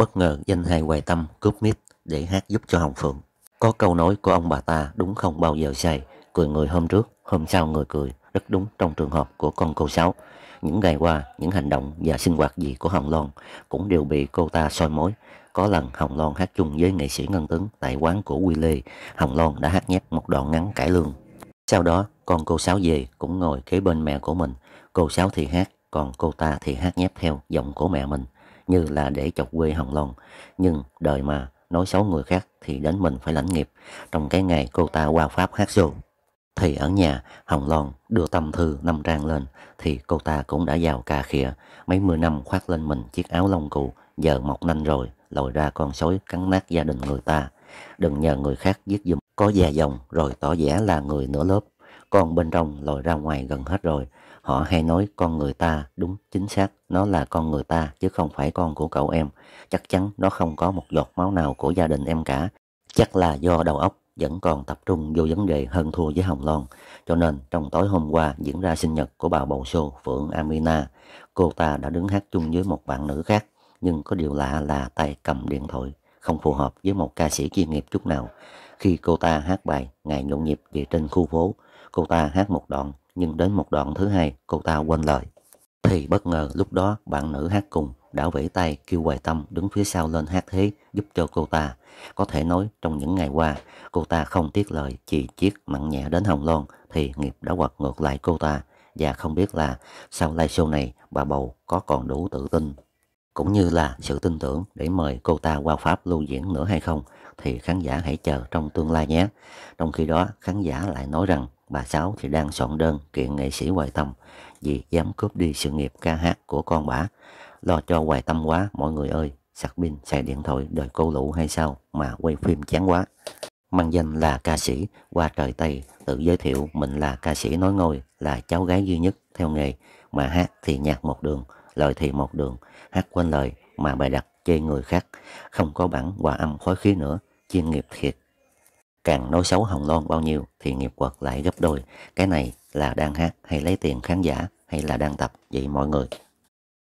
Bất ngờ danh hài hoài tâm cướp mic để hát giúp cho Hồng Phượng. Có câu nói của ông bà ta đúng không bao giờ sai, cười người hôm trước, hôm sau người cười, rất đúng trong trường hợp của con cô Sáu. Những ngày qua, những hành động và sinh hoạt gì của Hồng Loan cũng đều bị cô ta soi mối. Có lần Hồng Loan hát chung với nghệ sĩ Ngân Tướng tại quán của Quy Lê, Hồng Loan đã hát nhép một đoạn ngắn cải lương. Sau đó, con cô Sáu về cũng ngồi kế bên mẹ của mình. Cô Sáu thì hát, còn cô ta thì hát nhép theo giọng của mẹ mình như là để chọc quê hồng lồn nhưng đời mà nói xấu người khác thì đến mình phải lãnh nghiệp trong cái ngày cô ta qua pháp hát dù thì ở nhà hồng lon đưa tâm thư năm trang lên thì cô ta cũng đã giàu cà khịa mấy mươi năm khoác lên mình chiếc áo lông cụ giờ mọc nanh rồi lồi ra con sói cắn nát gia đình người ta đừng nhờ người khác giết giùm có già dòng rồi tỏ vẻ là người nửa lớp còn bên trong lồi ra ngoài gần hết rồi Họ hay nói con người ta, đúng, chính xác, nó là con người ta chứ không phải con của cậu em. Chắc chắn nó không có một giọt máu nào của gia đình em cả. Chắc là do đầu óc vẫn còn tập trung vô vấn đề hơn thua với Hồng Loan. Cho nên trong tối hôm qua diễn ra sinh nhật của bà bầu xô Phượng Amina, cô ta đã đứng hát chung với một bạn nữ khác. Nhưng có điều lạ là tay cầm điện thoại, không phù hợp với một ca sĩ chuyên nghiệp chút nào. Khi cô ta hát bài Ngày nhộn nhịp về trên khu phố, cô ta hát một đoạn nhưng đến một đoạn thứ hai cô ta quên lời. Thì bất ngờ lúc đó bạn nữ hát cùng đã vẫy tay kêu Hoài Tâm đứng phía sau lên hát thế giúp cho cô ta. Có thể nói trong những ngày qua, cô ta không tiếc lời chỉ chiếc mặn nhẹ đến Hồng Loan thì nghiệp đã quật ngược lại cô ta và không biết là sau live show này bà bầu có còn đủ tự tin cũng như là sự tin tưởng để mời cô ta qua Pháp lưu diễn nữa hay không thì khán giả hãy chờ trong tương lai nhé. Trong khi đó khán giả lại nói rằng bà Sáu thì đang soạn đơn kiện nghệ sĩ Hoài Tâm vì dám cướp đi sự nghiệp ca hát của con bà. Lo cho Hoài Tâm quá mọi người ơi, sạc pin xài điện thoại đợi cô lũ hay sao mà quay phim chán quá. Mang danh là ca sĩ, qua trời Tây tự giới thiệu mình là ca sĩ nói ngôi, là cháu gái duy nhất theo nghề, mà hát thì nhạc một đường, lời thì một đường, hát quên lời mà bài đặt chê người khác, không có bản hòa âm khói khí nữa, chuyên nghiệp thiệt Càng nói xấu Hồng Loan bao nhiêu thì nghiệp quật lại gấp đôi. Cái này là đang hát hay lấy tiền khán giả hay là đang tập vậy mọi người